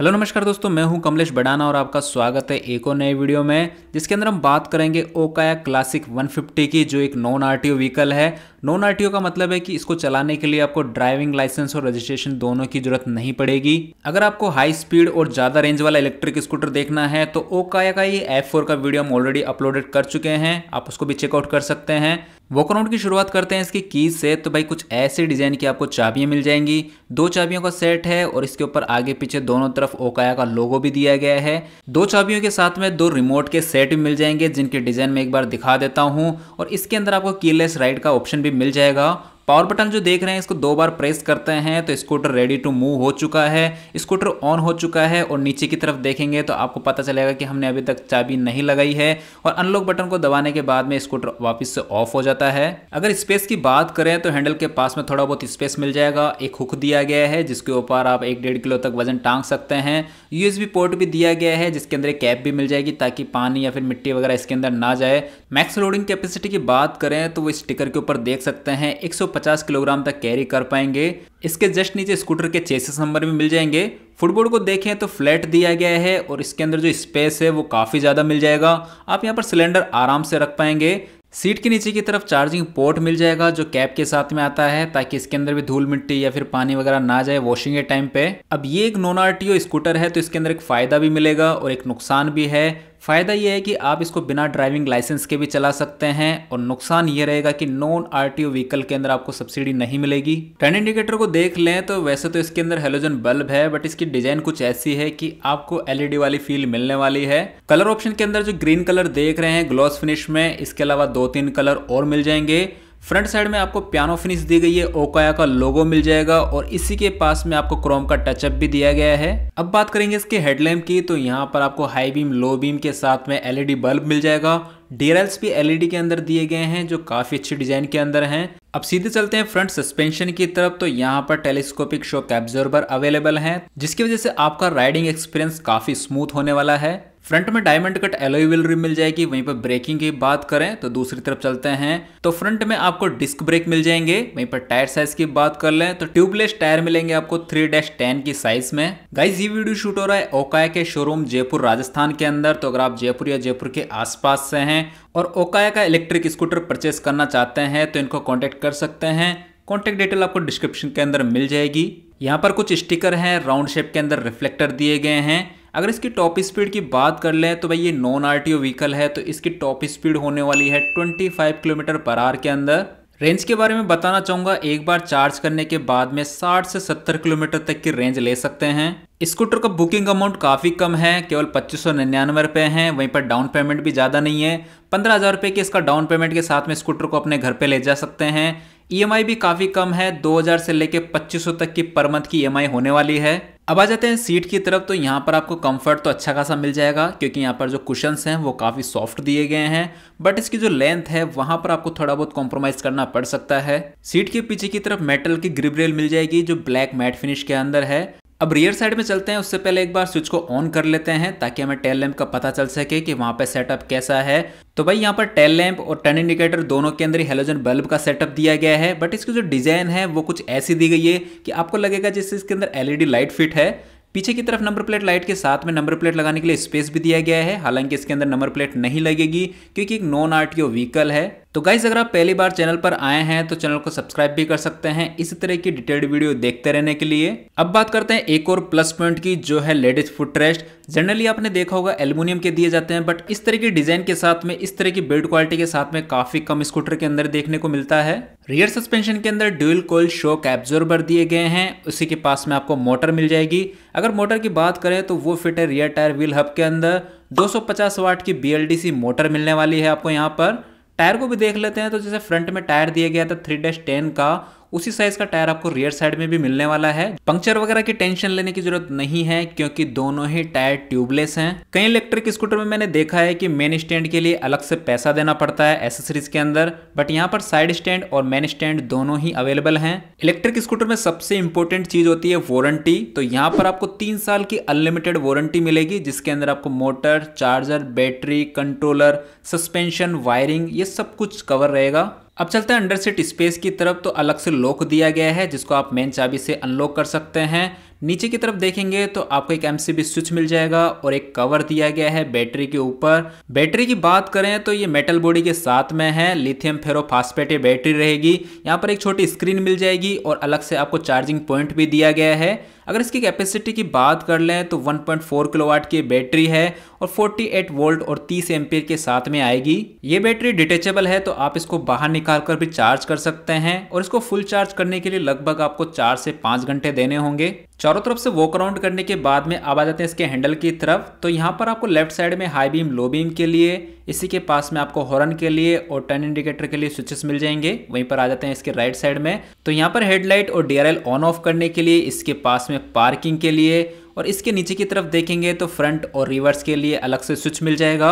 hello नमस्कार दोस्तों मैं हूं कमलेश बडाना और आपका स्वागत है एक और नए वीडियो में जिसके अंदर हम बात करेंगे ओकाया क्लासिक 150 की जो एक नॉन आरटीओ व्हीकल है नॉन आरटीओ का मतलब है कि इसको चलाने के लिए आपको ड्राइविंग लाइसेंस और रजिस्ट्रेशन दोनों की जरूरत नहीं पड़ेगी अगर आपको हाई स्पीड और ज़्यादा रेंज वाला इलेक्ट्रिक स्कूटर देखना है तो ओकाया का ये एफ का वीडियो हम ऑलरेडी अपलोडेड कर चुके हैं आप उसको भी चेकआउट कर सकते हैं वॉकराउंड की शुरुआत करते हैं इसकी कीज से तो भाई कुछ ऐसे डिज़ाइन की आपको चाबियां मिल जाएंगी दो चाबियों का सेट है और इसके ऊपर आगे पीछे दोनों तरफ ओकाया का लोगो भी दिया गया है दो चाबियों के साथ में दो रिमोट के सेट भी मिल जाएंगे जिनके डिज़ाइन में एक बार दिखा देता हूँ और इसके अंदर आपको कीलेस राइड का ऑप्शन भी मिल जाएगा पावर बटन जो देख रहे हैं इसको दो बार प्रेस करते हैं तो स्कूटर रेडी टू मूव हो चुका है स्कूटर ऑन हो चुका है और नीचे की तरफ देखेंगे तो आपको पता चलेगा कि हमने अभी तक चाबी नहीं लगाई है और अनलॉक बटन को दबाने के बाद में स्कूटर वापस से ऑफ हो जाता है अगर स्पेस की बात करें तो हैंडल के पास में थोड़ा बहुत स्पेस मिल जाएगा एक हुक दिया गया है जिसके ऊपर आप एक डेढ़ किलो तक वजन टांग सकते हैं यूएसबी पोर्ट भी दिया गया है जिसके अंदर एक कैप भी मिल जाएगी ताकि पानी या फिर मिट्टी वगैरह इसके अंदर ना जाए मैक्स लोडिंग कैपेसिटी की बात करें तो वो स्टिकर के ऊपर देख सकते हैं एक 150 किलोग्राम तक कैरी कर पाएंगे इसके जस्ट नीचे स्कूटर के चेसिस नंबर भी मिल जाएंगे फुटबोर्ड को देखें तो फ्लैट दिया गया है और इसके अंदर जो स्पेस है वो काफ़ी ज़्यादा मिल जाएगा आप यहाँ पर सिलेंडर आराम से रख पाएंगे सीट के नीचे की तरफ चार्जिंग पोर्ट मिल जाएगा जो कैब के साथ में आता है ताकि इसके अंदर भी धूल मिट्टी या फिर पानी वगैरह ना जाए वॉशिंग के टाइम पे अब ये एक नॉन आर स्कूटर है तो इसके अंदर एक फ़ायदा भी मिलेगा और एक नुकसान भी है फ़ायदा ये है कि आप इसको बिना ड्राइविंग लाइसेंस के भी चला सकते हैं और नुकसान ये रहेगा कि नॉन आरटीओ व्हीकल के अंदर आपको सब्सिडी नहीं मिलेगी टर्न इंडिकेटर को देख लें तो वैसे तो इसके अंदर हेलोजन बल्ब है बट इसकी डिजाइन कुछ ऐसी है कि आपको एलईडी वाली फील मिलने वाली है कलर ऑप्शन के अंदर जो ग्रीन कलर देख रहे हैं ग्लॉस फिनिश में इसके अलावा दो तीन कलर और मिल जाएंगे फ्रंट साइड में आपको पियानो फिनिश दी गई है ओकाया का लोगो मिल जाएगा और इसी के पास में आपको क्रोम का टचअप भी दिया गया है अब बात करेंगे इसके हेडलैम्प की तो यहाँ पर आपको हाई बीम लो बीम के साथ में एलईडी बल्ब मिल जाएगा डीआरएल्स भी एलईडी के अंदर दिए गए हैं जो काफी अच्छी डिजाइन के अंदर हैं अब सीधे चलते हैं फ्रंट सस्पेंशन की तरफ तो यहाँ पर टेलीस्कोपिक शोक एब्जॉर्बर अवेलेबल हैं जिसकी वजह से आपका राइडिंग एक्सपीरियंस काफी स्मूथ होने वाला है फ्रंट में diamond cut alloy wheel rim मिल जाएगी वहीं पर ब्रेकिंग की बात करें तो दूसरी तरफ चलते हैं तो फ्रंट में आपको डिस्क ब्रेक मिल जाएंगे वहीं पर टायर साइज की बात कर लें तो ट्यूबलेस टायर मिलेंगे आपको थ्री डैश टेन की साइज में गाइस ये वीडियो शूट हो रहा है ओकाया के शोरूम जयपुर राजस्थान के अंदर तो अगर आप जयपुर या जयपुर के आसपास से हैं और ओकाया का इलेक्ट्रिक स्कूटर परचेस करना चाहते हैं तो इनको कॉन्टेक्ट कर सकते हैं कॉन्टेक्ट डिटेल आपको डिस्क्रिप्शन के अंदर मिल जाएगी यहाँ पर कुछ स्टिकर हैं राउंड शेप के अंदर रिफ्लेक्टर दिए गए हैं अगर इसकी टॉप स्पीड की बात कर लें तो भाई ये नॉन आर व्हीकल है तो इसकी टॉप स्पीड होने वाली है 25 किलोमीटर पर आर के अंदर रेंज के बारे में बताना चाहूंगा एक बार चार्ज करने के बाद में 60 से 70 किलोमीटर तक की रेंज ले सकते हैं स्कूटर का बुकिंग अमाउंट काफ़ी कम है केवल पच्चीस सौ निन्यानवे रुपए हैं वहीं पर डाउन पेमेंट भी ज़्यादा नहीं है पंद्रह हज़ार रुपये की इसका डाउन पेमेंट के साथ में स्कूटर को अपने घर पे ले जा सकते हैं ईएमआई e भी काफ़ी कम है 2000 से लेकर 2500 तक की पर मंथ की ईएमआई e होने वाली है अब आ जाते हैं सीट की तरफ तो यहाँ पर आपको कंफर्ट तो अच्छा खासा मिल जाएगा क्योंकि यहाँ पर जो कुशंस हैं वो काफ़ी सॉफ्ट दिए गए हैं बट इसकी जो लेंथ है वहाँ पर आपको थोड़ा बहुत कॉम्प्रोमाइज़ करना पड़ सकता है सीट के पीछे की तरफ मेटल की ग्रिप रेल मिल जाएगी जो ब्लैक मैट फिनिश के अंदर है अब रियर साइड में चलते हैं उससे पहले एक बार स्विच को ऑन कर लेते हैं ताकि हमें टेल लैंप का पता चल सके कि वहाँ पे सेटअप कैसा है तो भाई यहाँ पर टेल लैम्प और टर्न इंडिकेटर दोनों के अंदर हेलोजन बल्ब का सेटअप दिया गया है बट इसकी जो डिज़ाइन है वो कुछ ऐसी दी गई है कि आपको लगेगा जैसे इसके अंदर एलईडी लाइट फिट है पीछे की तरफ नंबर प्लेट लाइट के साथ में नंबर प्लेट लगाने के लिए स्पेस भी दिया गया है हालांकि इसके अंदर नंबर प्लेट नहीं लगेगी क्योंकि एक नॉन आर्टियो व्हीकल है तो गाइज़ अगर आप पहली बार चैनल पर आए हैं तो चैनल को सब्सक्राइब भी कर सकते हैं इस तरह की डिटेल्ड वीडियो देखते रहने के लिए अब बात करते हैं एक और प्लस पॉइंट की जो है लेडीज फुट रेस्ट जनरली आपने देखा होगा एल्यूमिनियम के दिए जाते हैं बट इस तरह की डिजाइन के साथ में इस तरह की बिल्ड क्वालिटी के साथ में काफी कम स्कूटर के अंदर देखने को मिलता है रियर सस्पेंशन के अंदर ड्यूल कोल शोक एब्जॉर्बर दिए गए हैं उसी के पास में आपको मोटर मिल जाएगी अगर मोटर की बात करें तो वो फिट है रियर टायर व्हील हब के अंदर 250 वाट की BLDC मोटर मिलने वाली है आपको यहाँ पर टायर को भी देख लेते हैं तो जैसे फ्रंट में टायर दिया गया था थ्री डैश टेन का उसी साइज का टायर आपको रियर साइड में भी मिलने वाला है पंक्चर वगैरह की टेंशन लेने की जरूरत नहीं है क्योंकि दोनों ही टायर ट्यूबलेस हैं कई इलेक्ट्रिक स्कूटर में मैंने देखा है कि मेन स्टैंड के लिए अलग से पैसा देना पड़ता है एसेसरीज के अंदर बट यहाँ पर साइड स्टैंड और मेन स्टैंड दोनों ही अवेलेबल है इलेक्ट्रिक स्कूटर में सबसे इंपॉर्टेंट चीज होती है वारंटी तो यहाँ पर आपको तीन साल की अनलिमिटेड वारंटी मिलेगी जिसके अंदर आपको motor charger battery controller suspension wiring ये सब कुछ कवर रहेगा अब चलते हैं अंडर सीट स्पेस की तरफ तो अलग से लॉक दिया गया है जिसको आप मेन चाबी से अनलॉक कर सकते हैं नीचे की तरफ देखेंगे तो आपको एक एमसीबी स्विच मिल जाएगा और एक कवर दिया गया है बैटरी के ऊपर बैटरी की बात करें तो ये मेटल बॉडी के साथ में है लिथियम फेरोफास्फेट ये बैटरी रहेगी यहाँ पर एक छोटी स्क्रीन मिल जाएगी और अलग से आपको चार्जिंग पॉइंट भी दिया गया है अगर इसकी कैपेसिटी की बात कर लें तो 1.4 किलोवाट की बैटरी है और 48 वोल्ट और 30 एम्पियर के साथ में आएगी ये बैटरी डिटेचेबल है तो आप इसको बाहर निकाल कर भी चार्ज कर सकते हैं और इसको फुल चार्ज करने के लिए लगभग आपको चार से पाँच घंटे देने होंगे चारों तरफ से वॉक अराउंड करने के बाद में अब आ जाते हैं इसके हैंडल की तरफ तो यहाँ पर आपको लेफ्ट साइड में हाई बीम लो बीम के लिए इसी के पास में आपको हॉर्न के लिए और टर्न इंडिकेटर के लिए स्विचेस मिल जाएंगे वहीं पर आ जाते हैं इसके राइट साइड में तो यहाँ पर हेडलाइट और डीआरएल ऑन ऑफ करने के लिए इसके पास में पार्किंग के लिए और इसके नीचे की तरफ देखेंगे तो फ्रंट और रिवर्स के लिए अलग से स्विच मिल जाएगा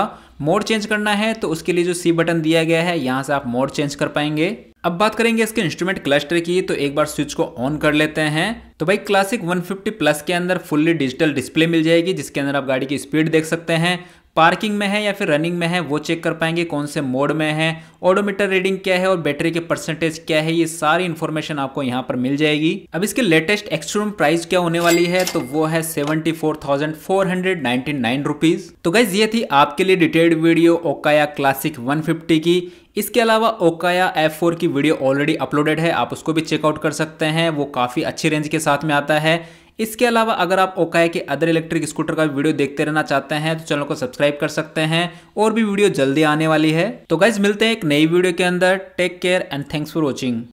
मोड चेंज करना है तो उसके लिए जो सी बटन दिया गया है यहाँ से आप मोड चेंज कर पाएंगे अब बात करेंगे इसके इंस्ट्रूमेंट क्लस्टर की तो एक बार स्विच को ऑन कर लेते हैं तो भाई क्लासिक 150 प्लस के अंदर फुल्ली डिजिटल डिस्प्ले मिल जाएगी जिसके अंदर आप गाड़ी की स्पीड देख सकते हैं पार्किंग में है या फिर रनिंग में है वो चेक कर पाएंगे कौन से मोड में है ऑडोमीटर रीडिंग क्या है और बैटरी के परसेंटेज क्या है ये सारी इन्फॉर्मेशन आपको यहाँ पर मिल जाएगी अब इसके लेटेस्ट एक्सट्रीम प्राइस क्या होने वाली है तो वो है seventy four thousand four hundred ninety nine rupees तो गाइज ये थी आपके लिए detailed video Okaya classic one fifty की इसके अलावा ओकाया F4 की वीडियो ऑलरेडी अपलोडेड है आप उसको भी चेकआउट कर सकते हैं वो काफ़ी अच्छी रेंज के साथ में आता है इसके अलावा अगर आप ओकाई के अदर इलेक्ट्रिक स्कूटर का वीडियो देखते रहना चाहते हैं तो चैनल को सब्सक्राइब कर सकते हैं और भी वीडियो जल्दी आने वाली है तो गाइज मिलते हैं एक नई वीडियो के अंदर take care and thanks for watching